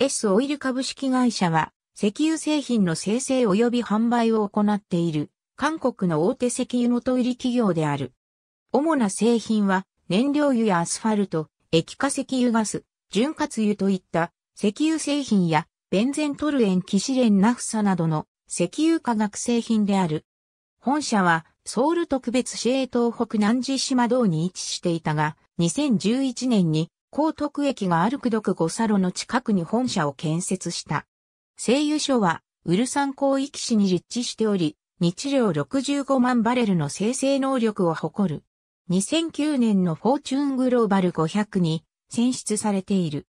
S オイル株式会社は、石油製品の生成及び販売を行っている、韓国の大手石油元売り企業である。主な製品は、燃料油やアスファルト、液化石油ガス、潤滑油といった石油製品や、ベンゼントルエンキシレンナフサなどの石油化学製品である。本社は、ソウル特別市営東北南寺島道に位置していたが、2011年に高徳駅があるど徳五佐路の近くに本社を建設した。製油所は、ウルサン港域市に立地しており、日量65万バレルの生成能力を誇る。2009年のフォーチュングローバル500に選出されている。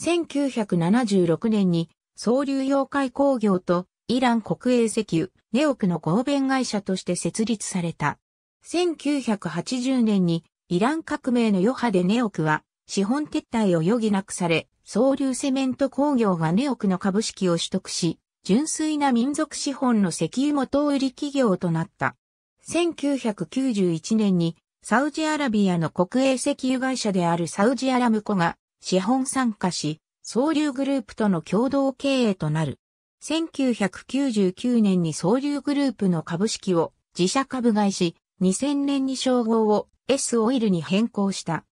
1976年に総流溶解工業とイラン国営石油ネオクの合弁会社として設立された。1980年にイラン革命の余波でネオクは資本撤退を余儀なくされ、総流セメント工業がネオクの株式を取得し、純粋な民族資本の石油元売り企業となった。1991年にサウジアラビアの国営石油会社であるサウジアラムコが資本参加し、総流グループとの共同経営となる。1999年に総流グループの株式を自社株買いし、2000年に称号を S オイルに変更した。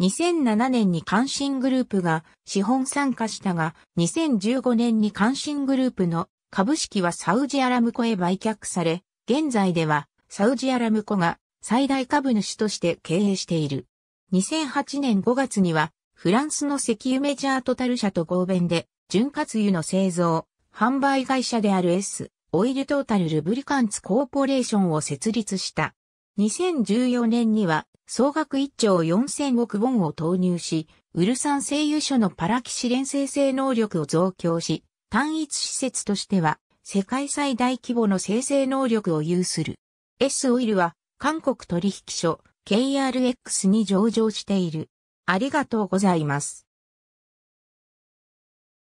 2007年に関心グループが資本参加したが、2015年に関心グループの株式はサウジアラムコへ売却され、現在ではサウジアラムコが最大株主として経営している。2008年5月にはフランスの石油メジャートタル社と合弁で潤滑油の製造、販売会社である S オイルトータルルブリカンツコーポレーションを設立した。2014年には総額1兆4000億ウォンを投入し、ウルサン製油所のパラキシレン生成能力を増強し、単一施設としては世界最大規模の生成能力を有する。S オイルは韓国取引所 KRX に上場している。ありがとうございます。